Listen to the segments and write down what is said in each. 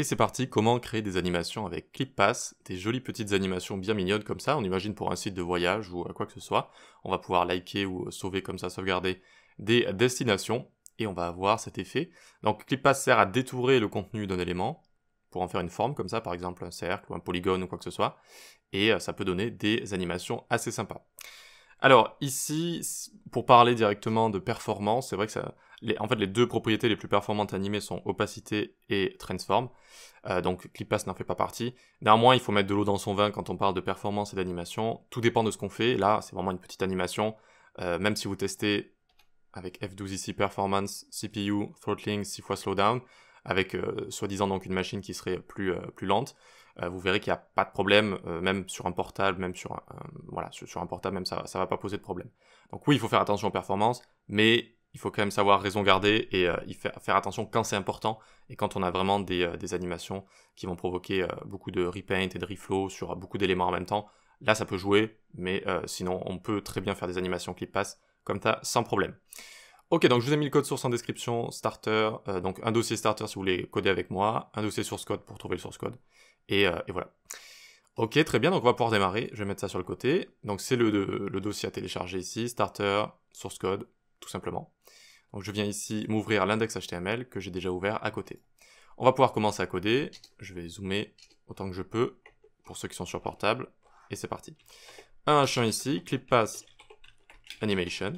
Et c'est parti, comment créer des animations avec ClipPass, des jolies petites animations bien mignonnes comme ça, on imagine pour un site de voyage ou quoi que ce soit. On va pouvoir liker ou sauver comme ça, sauvegarder des destinations, et on va avoir cet effet. Donc ClipPass sert à détourer le contenu d'un élément, pour en faire une forme comme ça, par exemple un cercle ou un polygone ou quoi que ce soit, et euh, ça peut donner des animations assez sympas. Alors ici, pour parler directement de performance, c'est vrai que ça, en fait, les deux propriétés les plus performantes animées sont opacité et transform. Euh, donc ClipPass n'en fait pas partie. Néanmoins, il faut mettre de l'eau dans son vin quand on parle de performance et d'animation. Tout dépend de ce qu'on fait. Là, c'est vraiment une petite animation. Euh, même si vous testez avec F12 ici performance, CPU, throttling, 6 fois slowdown, avec euh, soi-disant donc une machine qui serait plus, euh, plus lente, vous verrez qu'il n'y a pas de problème, même sur un portable, même sur un, voilà, sur, sur, un portable, même ça ne va pas poser de problème. Donc oui, il faut faire attention aux performances, mais il faut quand même savoir raison garder et euh, faire, attention quand c'est important et quand on a vraiment des, euh, animations qui vont provoquer euh, beaucoup de repaint et de reflow sur beaucoup d'éléments en même temps. Là, ça peut jouer, mais sinon, on peut très bien faire des animations qui passent comme ça sans problème. Ok, donc je vous ai mis le code source en description, starter, donc un dossier starter si vous voulez coder avec moi, un dossier source code pour trouver le source code, et, voilà. Ok, très bien, donc on va pouvoir démarrer, je vais mettre ça sur le côté. Donc c'est le dossier à télécharger ici, starter, source code, tout simplement. Donc je viens ici m'ouvrir l'index HTML que j'ai déjà ouvert à côté. On va pouvoir commencer à coder. Je vais zoomer autant que je peux pour ceux qui sont sur portable. Et c'est parti. Un champ ici, clip pass animation.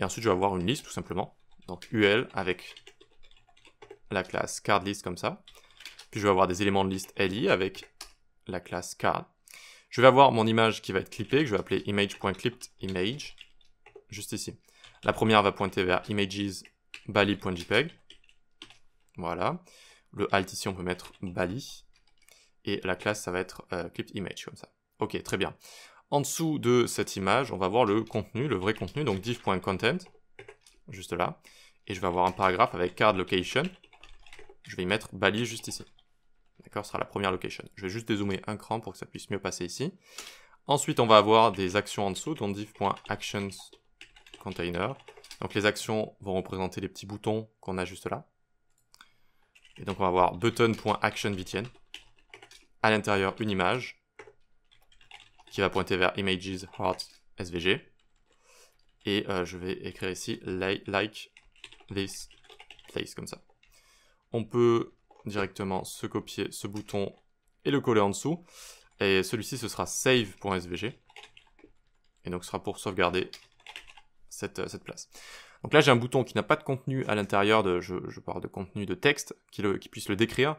Et ensuite, je vais avoir une liste tout simplement. Donc UL avec la classe card list comme ça. Puis je vais avoir des éléments de liste LI avec la classe card. Je vais avoir mon image qui va être clippée, que je vais appeler image.clippedImage. juste ici. La première va pointer vers images Voilà. Le alt ici, on peut mettre bali. Et la classe, ça va être clipped euh, clip image, comme ça. Ok, très bien. En dessous de cette image, on va voir le contenu, le vrai contenu, donc div.content, juste là. Et je vais avoir un paragraphe avec card location. Je vais y mettre bali juste ici. D'accord, ce sera la première location. Je vais juste dézoomer un cran pour que ça puisse mieux passer ici. Ensuite, on va avoir des actions en dessous, donc div.actions container. Donc les actions vont représenter les petits boutons qu'on a juste là. Et donc on va avoir button.actionVTN à l'intérieur une image qui va pointer vers images svg et euh, je vais écrire ici like this place comme ça. On peut directement se copier ce bouton et le coller en dessous et celui-ci ce sera save.svg et donc ce sera pour sauvegarder euh, cette, place. Donc là, j'ai un bouton qui n'a pas de contenu à l'intérieur, de, je, parle de contenu de texte, qui, puisse le décrire.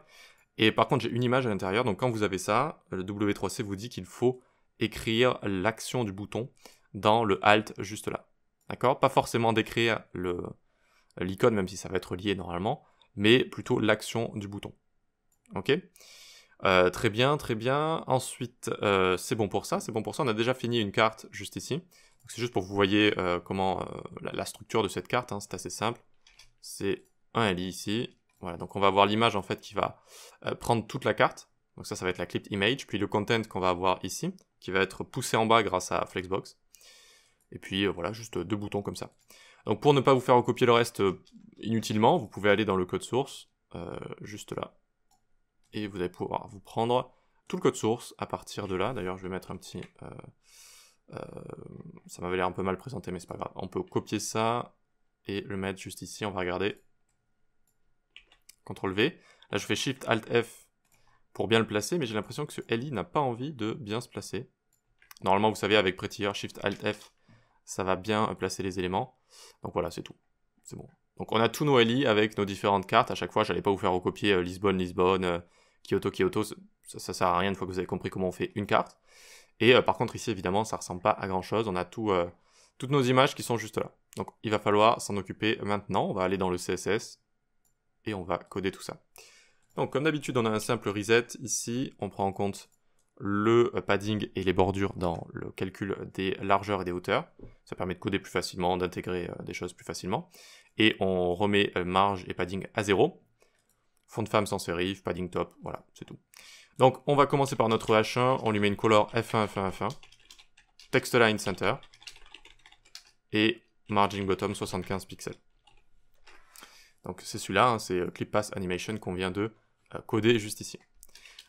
Et par contre, j'ai une image à l'intérieur, donc quand vous avez ça, le W3C vous dit qu'il faut écrire l'action du bouton dans le alt juste là. D'accord Pas forcément décrire l'icône, même si ça va être lié normalement, mais plutôt l'action du bouton. Ok euh, Très bien, très bien. Ensuite, euh, c'est bon pour ça, c'est bon pour ça. On a déjà fini une carte juste ici. C'est juste pour que vous voyez euh, comment euh, la, structure de cette carte, hein, c'est assez simple. C'est un LI ici. Voilà, donc on va avoir l'image en fait qui va euh, prendre toute la carte. Donc ça, ça va être la clip image, puis le content qu'on va avoir ici, qui va être poussé en bas grâce à Flexbox. Et puis voilà, juste deux boutons comme ça. Donc pour ne pas vous faire recopier le reste inutilement, vous pouvez aller dans le code source, juste là. Et vous allez pouvoir vous prendre tout le code source à partir de là. D'ailleurs, je vais mettre un petit euh, ça m'avait l'air un peu mal présenté, mais c'est pas grave. On peut copier ça et le mettre juste ici. On va regarder. CTRL V. Là, je fais Shift Alt F pour bien le placer, mais j'ai l'impression que ce LI n'a pas envie de bien se placer. Normalement, vous savez, avec Prettier, Shift Alt F, ça va bien placer les éléments. Donc voilà, c'est tout. C'est bon. Donc on a tous nos LI avec nos différentes cartes. À chaque fois, j'allais pas vous faire recopier euh, Lisbonne, Lisbonne, euh, Kyoto, Kyoto. Ça, ça sert à rien une fois que vous avez compris comment on fait une carte. Et euh, par contre, ici, évidemment, ça ressemble pas à grand chose. On a euh, toutes nos images qui sont juste là. Donc, il va falloir s'en occuper maintenant. On va aller dans le CSS et on va coder tout ça. Donc, comme d'habitude, on a un simple reset ici. On prend en compte le euh, padding et les bordures dans le calcul des largeurs et des hauteurs. Ça permet de coder plus facilement, d'intégrer des choses plus facilement. Et on remet marge et padding à zéro. Fond de femme sans serif, padding top, voilà, c'est tout. Donc on va commencer par notre H1, on lui met une color F1, F1, F1, text line center, et margin bottom 75 pixels. Donc c'est celui-là, hein, c'est euh, clip path animation qu'on vient de euh, coder juste ici.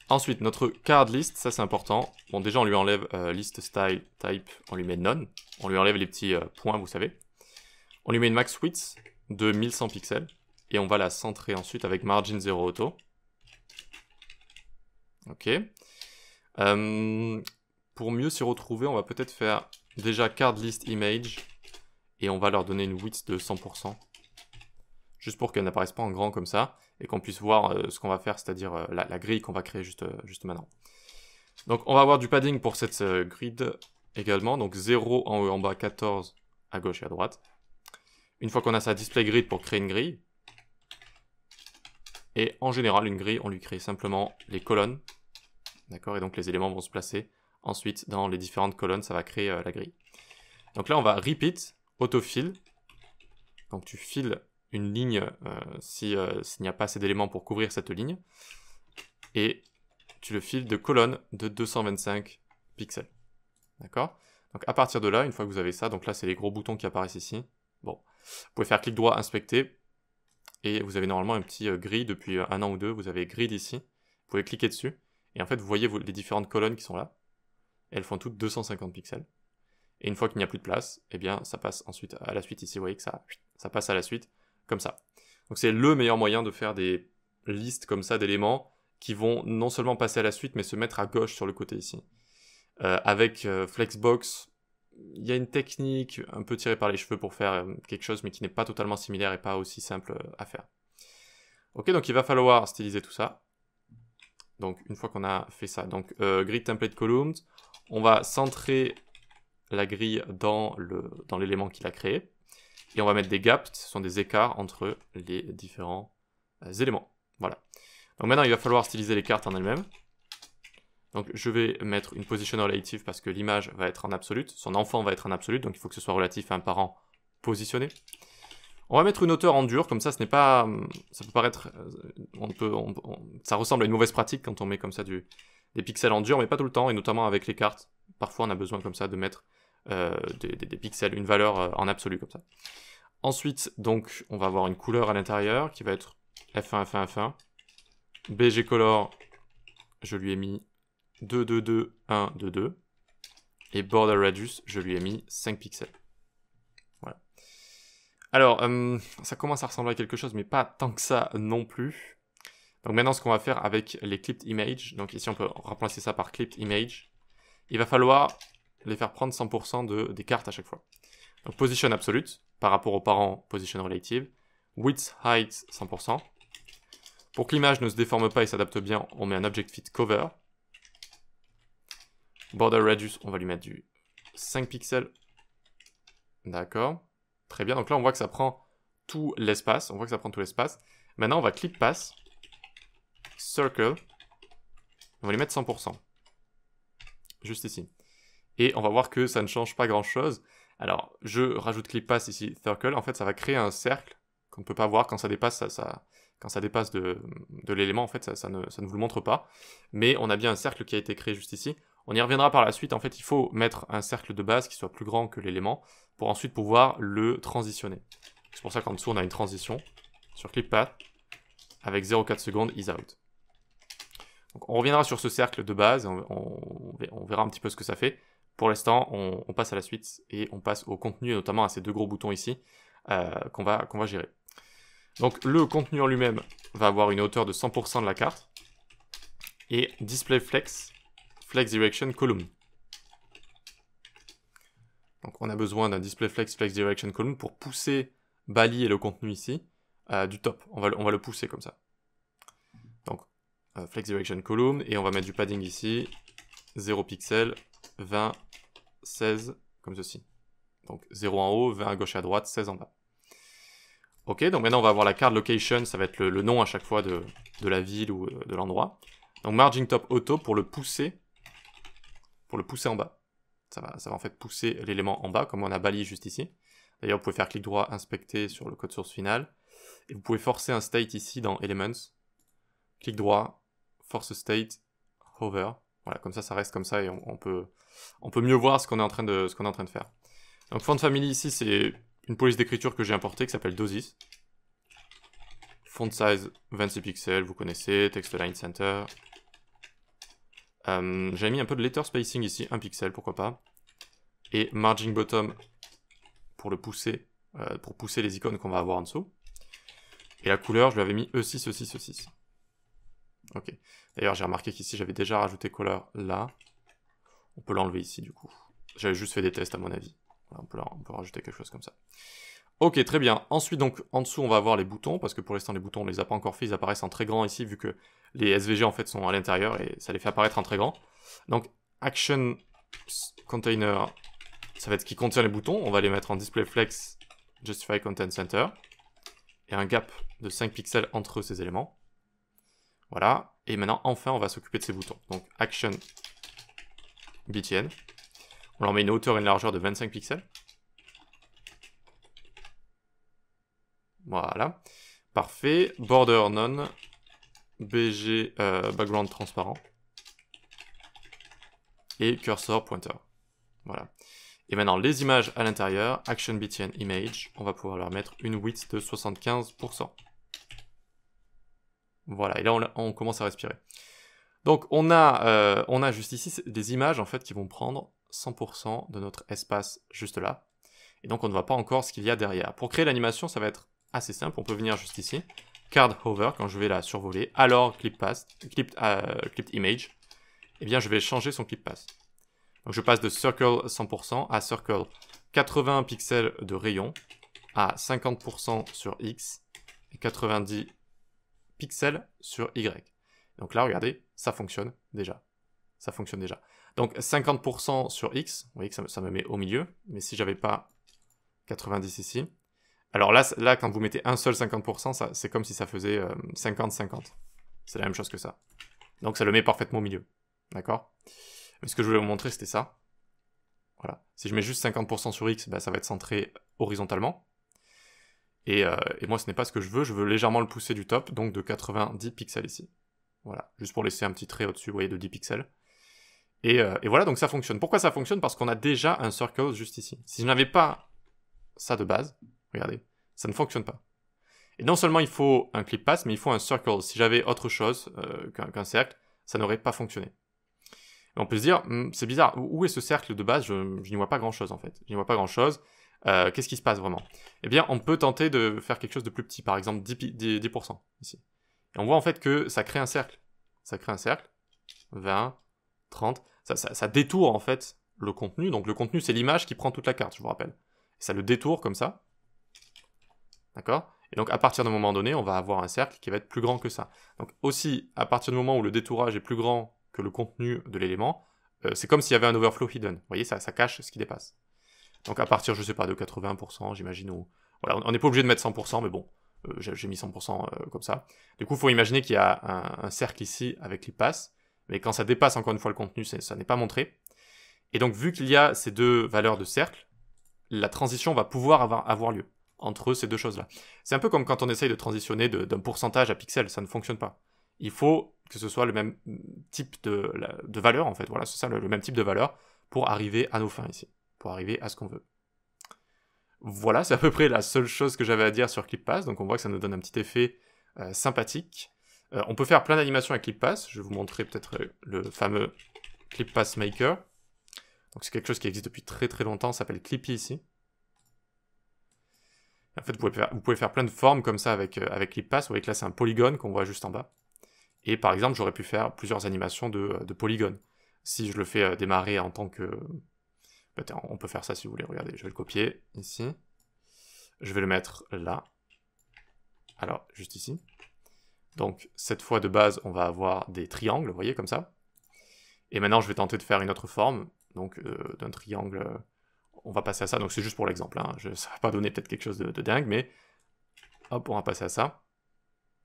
Ensuite, notre card list, ça c'est important. Bon, déjà on lui enlève euh, list style type, on lui met none. On lui enlève les petits points, vous savez. On lui met une max width de 1100 pixels. Et on va la centrer ensuite avec margin 0 auto. Ok. Euh, pour mieux s'y retrouver, on va peut-être faire déjà card list image et on va leur donner une width de 100%. Juste pour qu'elle n'apparaisse pas en grand comme ça et qu'on puisse voir euh, ce qu'on va faire, c'est-à-dire euh, la, grille qu'on va créer juste, juste maintenant. Donc on va avoir du padding pour cette grid également, donc 0 en haut et en bas, 14 à gauche et à droite. Une fois qu'on a sa display grid pour créer une grille, et en général, une grille, on lui crée simplement les colonnes. D'accord Et donc les éléments vont se placer ensuite dans les différentes colonnes, ça va créer euh, la grille. Donc là, on va repeat, autofill. Donc tu files une ligne euh, si, euh, s'il n'y a pas assez d'éléments pour couvrir cette ligne. Et tu le files de colonne de 225 pixels. D'accord Donc à partir de là, une fois que vous avez ça, donc là c'est les gros boutons qui apparaissent ici. Bon, vous pouvez faire clic droit, inspecter, et vous avez normalement un petit euh, grid depuis euh, un an ou deux, vous avez grid ici, vous pouvez cliquer dessus, et en fait vous voyez les différentes colonnes qui sont là, elles font toutes 250 pixels, et une fois qu'il n'y a plus de place, eh bien ça passe ensuite à la suite ici, vous voyez que ça, passe à la suite, comme ça. Donc c'est le meilleur moyen de faire des listes comme ça d'éléments qui vont non seulement passer à la suite, mais se mettre à gauche sur le côté ici. Euh, avec Flexbox, il y a une technique un peu tirée par les cheveux pour faire euh, quelque chose, mais qui n'est pas totalement similaire et pas aussi simple euh, à faire. Ok, donc il va falloir styliser tout ça. Donc une fois qu'on a fait ça, donc euh, grid template columns, on va centrer la grille dans l'élément dans qu'il a créé et on va mettre des gaps, ce sont des écarts entre les différents éléments. Voilà. Donc maintenant il va falloir styliser les cartes en elles-mêmes. Donc je vais mettre une position relative parce que l'image va être en absolute, son enfant va être en absolute, donc il faut que ce soit relatif à un parent positionné. On va mettre une hauteur en dur, comme ça ce n'est pas... Hum, ça peut paraître... Euh, ça ressemble à une mauvaise pratique quand on met comme ça des pixels en dur, mais pas tout le temps, et notamment avec les cartes. Parfois on a besoin comme ça de mettre euh, des, des, pixels, une valeur euh, en absolu comme ça. Ensuite, donc, on va avoir une couleur à l'intérieur qui va être F1, F1, F1. BG Color, je lui ai mis 2, 2, 2, 1, 2, 2. Et border radius, je lui ai mis 5 pixels. Voilà. Alors, euh, ça commence à ressembler à quelque chose, mais pas tant que ça non plus. Donc maintenant, ce qu'on va faire avec les clipped image, donc ici on peut remplacer ça par clipped image, il va falloir les faire prendre 100% de, des cartes à chaque fois. Donc position absolute par rapport aux parents, position relative, width, height 100%. Pour que l'image ne se déforme pas et s'adapte bien, on met un object fit cover. Border radius, on va lui mettre du 5 pixels. D'accord. Très bien. Donc là, on voit que ça prend tout l'espace. On voit que ça prend tout l'espace. Maintenant, on va clip pass. Circle. On va lui mettre 100%. Juste ici. Et on va voir que ça ne change pas grand-chose. Alors, je rajoute clip pass ici, circle. En fait, ça va créer un cercle qu'on ne peut pas voir. Quand ça dépasse, ça, quand ça dépasse de, l'élément, en fait, ça, ne, ça ne vous le montre pas. Mais on a bien un cercle qui a été créé juste ici. On y reviendra par la suite. En fait, il faut mettre un cercle de base qui soit plus grand que l'élément pour ensuite pouvoir le transitionner. C'est pour ça qu'en dessous, on a une transition sur clip path avec 0,4 secondes is out. on reviendra sur ce cercle de base, on, on, verra un petit peu ce que ça fait. Pour l'instant, on, passe à la suite et on passe au contenu, notamment à ces deux gros boutons ici euh, qu'on va, va gérer. Donc le contenu en lui-même va avoir une hauteur de 100% de la carte et display flex flex direction column. Donc on a besoin d'un display flex flex direction column pour pousser Bali et le contenu ici euh, du top. On va, le pousser comme ça. Donc euh, flex direction column et on va mettre du padding ici. 0 pixels, 20, 16 comme ceci. Donc 0 en haut, 20 à gauche et à droite, 16 en bas. Ok, donc maintenant on va avoir la carte location, ça va être le, nom à chaque fois de, de la ville ou euh, de l'endroit. Donc margin top auto pour le pousser pour le pousser en bas. Ça va, ça va en fait pousser l'élément en bas, comme on a Bali juste ici. D'ailleurs, vous pouvez faire clic droit, inspecter sur le code source final. Et vous pouvez forcer un state ici dans Elements. Clic droit, force state, hover. Voilà, comme ça, ça reste comme ça et on, peut, on peut mieux voir ce qu'on est, en train de, ce qu'on est en train de faire. Donc, Font Family ici, c'est une police d'écriture que j'ai importé qui s'appelle Dosis. Font size 26 pixels, vous connaissez, text line center, euh, j'avais mis un peu de letter spacing ici, un pixel, pourquoi pas. Et margin bottom pour le pousser, euh, pour pousser les icônes qu'on va avoir en dessous. Et la couleur, je lui avais mis E6, e, e, e Ok. D'ailleurs, j'ai remarqué qu'ici, j'avais déjà rajouté couleur là. On peut l'enlever ici, du coup. J'avais juste fait des tests, à mon avis. on peut rajouter quelque chose comme ça. Ok, très bien. Ensuite, donc, en dessous, on va avoir les boutons, parce que pour l'instant, les boutons, on les a pas encore faits. Ils apparaissent en très grand ici, vu que les SVG, en fait, sont à l'intérieur et ça les fait apparaître en très grand. Donc, Action Container, ça va être ce qui contient les boutons. On va les mettre en Display Flex Justify Content Center. Et un gap de 5 pixels entre ces éléments. Voilà. Et maintenant, enfin, on va s'occuper de ces boutons. Donc, Action BTN. On leur met une hauteur et une largeur de 25 pixels. Voilà. Parfait. Border none. BG euh, background transparent. Et cursor pointer. Voilà. Et maintenant, les images à l'intérieur, action btn image, on va pouvoir leur mettre une width de 75%. Voilà, et là, on, commence à respirer. Donc, on a, euh, on a juste ici des images, en fait, qui vont prendre 100% de notre espace juste là. Et donc, on ne voit pas encore ce qu'il y a derrière. Pour créer l'animation, ça va être assez simple. On peut venir juste ici, Card hover, quand je vais la survoler, alors clip pass, euh, clip image, et eh bien je vais changer son clip pass. Donc je passe de circle 100% à circle 80 pixels de rayon à 50% sur X et 90 pixels sur Y. Donc là, regardez, ça fonctionne déjà. Ça fonctionne déjà. Donc 50% sur X, vous voyez que ça, ça me met au milieu, mais si j'avais pas 90 ici, alors là, là, quand vous mettez un seul 50%, c'est comme si ça faisait 50-50. Euh, c'est la même chose que ça. Donc ça le met parfaitement au milieu. D'accord Ce que je voulais vous montrer, c'était ça. Voilà. Si je mets juste 50% sur X, bah, ça va être centré horizontalement. Euh, et, moi, ce n'est pas ce que je veux. Je veux légèrement le pousser du top, donc de 90 pixels ici. Voilà. Juste pour laisser un petit trait au-dessus, vous voyez, de 10 pixels. Et, euh, et voilà, donc ça fonctionne. Pourquoi ça fonctionne Parce qu'on a déjà un circle juste ici. Si je n'avais pas ça de base, Regardez, ça ne fonctionne pas. Et non seulement il faut un clip pass, mais il faut un circle. Si j'avais autre chose euh, qu'un cercle, ça n'aurait pas fonctionné. on peut se dire, hmm, c'est bizarre, où est ce cercle de base Je, n'y vois pas grand-chose en fait. Je n'y vois pas grand-chose. Euh, qu'est-ce qui se passe vraiment Eh bien, on peut tenter de faire quelque chose de plus petit, par exemple 10%, ici. Et on voit en fait que ça crée un cercle. Ça crée un cercle. 20, 30. Ça, ça, ça détourne en fait le contenu. Donc le contenu, c'est l'image qui prend toute la carte, je vous rappelle. Et ça le détourne comme ça. D'accord Et donc à partir d'un moment donné, on va avoir un cercle qui va être plus grand que ça. Donc aussi, à partir du moment où le détourage est plus grand que le contenu de l'élément, euh, c'est comme s'il y avait un overflow hidden. Vous voyez, ça, ça cache ce qui dépasse. Donc à partir, je sais pas, de 80%, j'imagine, ou... Voilà, on n'est pas obligé de mettre 100%, mais bon, euh, j'ai mis 100% euh, comme ça. Du coup, il faut imaginer qu'il y a un, cercle ici avec les passes, mais quand ça dépasse encore une fois le contenu, ça n'est pas montré. Et donc, vu qu'il y a ces deux valeurs de cercle, la transition va pouvoir avoir, avoir lieu entre ces deux choses-là. C'est un peu comme quand on essaye de transitionner d'un pourcentage à pixel, ça ne fonctionne pas. Il faut que ce soit le même type de, valeur, en fait. Voilà, c'est ça, le, même type de valeur pour arriver à nos fins ici, pour arriver à ce qu'on veut. Voilà, c'est à peu près la seule chose que j'avais à dire sur ClipPass, donc on voit que ça nous donne un petit effet euh, sympathique. Euh, on peut faire plein d'animations avec ClipPass, je vais vous montrer peut-être euh, le fameux ClipPass Maker. Donc c'est quelque chose qui existe depuis très très longtemps, ça s'appelle Clippy ici. En fait, vous pouvez, faire, plein de formes comme ça avec, euh, avec Vous voyez que là, c'est un polygone qu'on voit juste en bas. Et par exemple, j'aurais pu faire plusieurs animations de, euh, polygones. Si je le fais euh, démarrer en tant que... Bah, on peut faire ça si vous voulez. Regardez, je vais le copier ici. Je vais le mettre là. Alors, juste ici. Donc, cette fois de base, on va avoir des triangles, vous voyez, comme ça. Et maintenant, je vais tenter de faire une autre forme, donc d'un triangle on va passer à ça. Donc c'est juste pour l'exemple. Hein. ça Je, va pas donner peut-être quelque chose de, dingue, mais hop, on va passer à ça.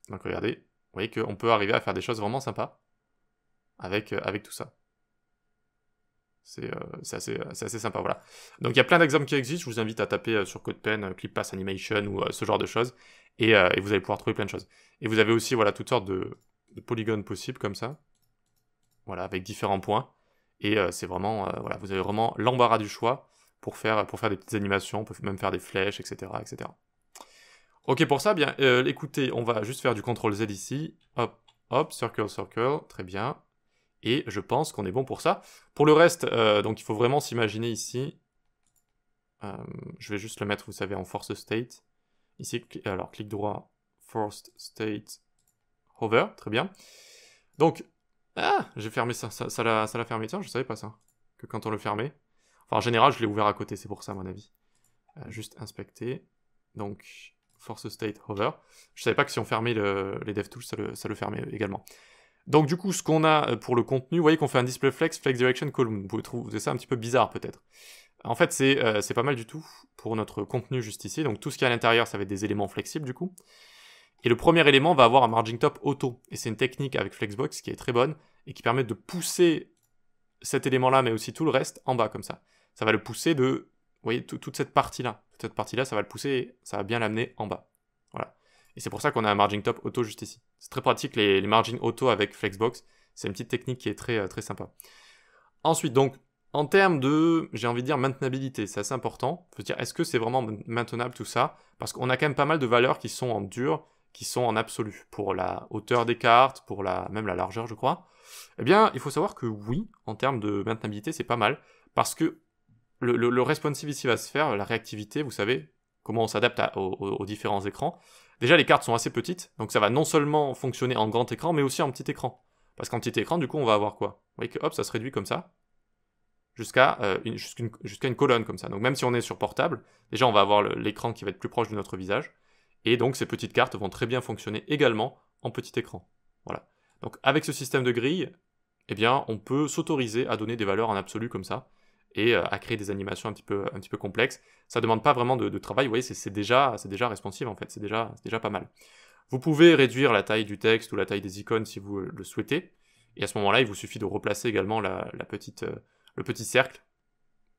Donc regardez, vous voyez qu'on peut arriver à faire des choses vraiment sympas avec, euh, tout ça. Euh, euh, c'est assez, sympa, voilà. Donc il y a plein d'exemples qui existent. Je vous invite à taper sur CodePen, ClipPass Animation ou ce genre de choses. Et, vous allez pouvoir trouver plein de choses. Et vous avez aussi voilà, toutes sortes de, polygones possibles comme ça. Voilà, avec différents points. Et c'est vraiment, voilà, vous avez vraiment l'embarras du choix pour faire, pour faire des petites animations, on peut même faire des flèches, etc. etc. Ok pour ça, bien, euh, écoutez, on va juste faire du CTRL Z ici, hop, hop, circle, circle, très bien, et je pense qu'on est bon pour ça. Pour le reste, euh, donc il faut vraiment s'imaginer ici, euh, je vais juste le mettre, vous savez, en force state, ici, alors clic droit, force state, hover, très bien. Donc, ah, j'ai fermé ça, ça l'a ça, fermé, tiens, je savais pas ça, que quand on le fermait, Enfin, en général, je l'ai ouvert à côté, c'est pour ça, à mon avis. Euh, juste inspecter. Donc, force state hover. Je savais pas que si on fermait les DevTools, ça le, ça le fermait euh, également. Donc du coup, ce qu'on a euh, pour le contenu, vous voyez qu'on fait un display flex, flex direction column. Vous trouvez ça un petit peu bizarre peut-être. En fait, c'est pas mal du tout pour notre contenu juste ici. Donc tout ce qui est à l'intérieur, ça va être des éléments flexibles du coup. Et le premier élément va avoir un margin top auto. Et c'est une technique avec Flexbox qui est très bonne et qui permet de pousser cet élément-là, mais aussi tout le reste, en bas comme ça ça va le pousser de, vous voyez, toute cette partie-là. Cette partie-là, ça va le pousser, ça va bien l'amener en bas. Voilà. Et c'est pour ça qu'on a un margin top auto juste ici. C'est très pratique, les, margins auto avec Flexbox. C'est une petite technique qui est très, euh, très sympa. Ensuite, donc, en termes de, j'ai envie de dire, maintenabilité, c'est assez important. Faut dire, est-ce que c'est vraiment maintenable tout ça Parce qu'on a quand même pas mal de valeurs qui sont en dur, qui sont en absolu, pour la hauteur des cartes, pour la, même la largeur, je crois. Eh bien, il faut savoir que oui, en termes de maintenabilité, c'est pas mal, parce que le, responsive ici va se faire, la réactivité, vous savez comment on s'adapte aux, différents écrans. Déjà, les cartes sont assez petites, donc ça va non seulement fonctionner en grand écran, mais aussi en petit écran. Parce qu'en petit écran, du coup, on va avoir quoi Vous voyez que hop, ça se réduit comme ça, euh, jusqu'à une, colonne comme ça. Donc même si on est sur portable, déjà on va avoir l'écran qui va être plus proche de notre visage. Et donc ces petites cartes vont très bien fonctionner également en petit écran. Voilà. Donc avec ce système de grille, eh bien, on peut s'autoriser à donner des valeurs en absolu comme ça et euh, à créer des animations un petit peu, un petit peu complexes. Ça ne demande pas vraiment de, travail, vous voyez, c'est déjà, déjà responsive en fait, c'est déjà, déjà pas mal. Vous pouvez réduire la taille du texte ou la taille des icônes si vous euh, le souhaitez, et à ce moment-là, il vous suffit de replacer également la, petite, euh, le petit cercle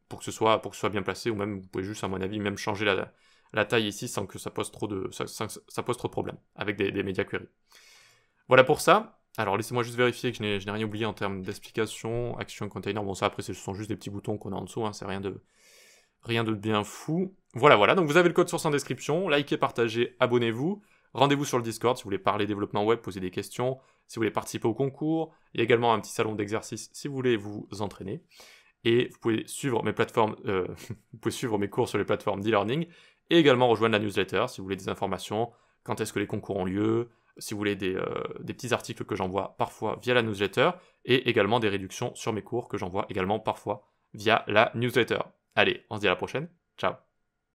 pour que, ce soit, pour soit bien placé, ou même vous pouvez juste, à mon avis, même changer la, taille ici sans que ça pose trop de, ça, pose trop de problèmes avec des, des media queries. Voilà pour ça. Alors laissez-moi juste vérifier que je n'ai rien oublié en termes d'explication, action container. Bon ça après ce sont juste des petits boutons qu'on a en dessous, hein, c'est rien de, rien de bien fou. Voilà, voilà, donc vous avez le code source en description, likez, partagez, abonnez-vous. Rendez-vous sur le Discord si vous voulez parler développement web, poser des questions, si vous voulez participer au concours. Il y a également un petit salon d'exercice si vous voulez vous entraîner. Et vous pouvez suivre mes plateformes, euh, vous pouvez suivre mes cours sur les plateformes d'e-learning et également rejoindre la newsletter si vous voulez des informations, quand est-ce que les concours ont lieu, si vous voulez, euh, des, petits articles que j'envoie parfois via la newsletter et également des réductions sur mes cours que j'envoie également parfois via la newsletter. Allez, on se dit à la prochaine. Ciao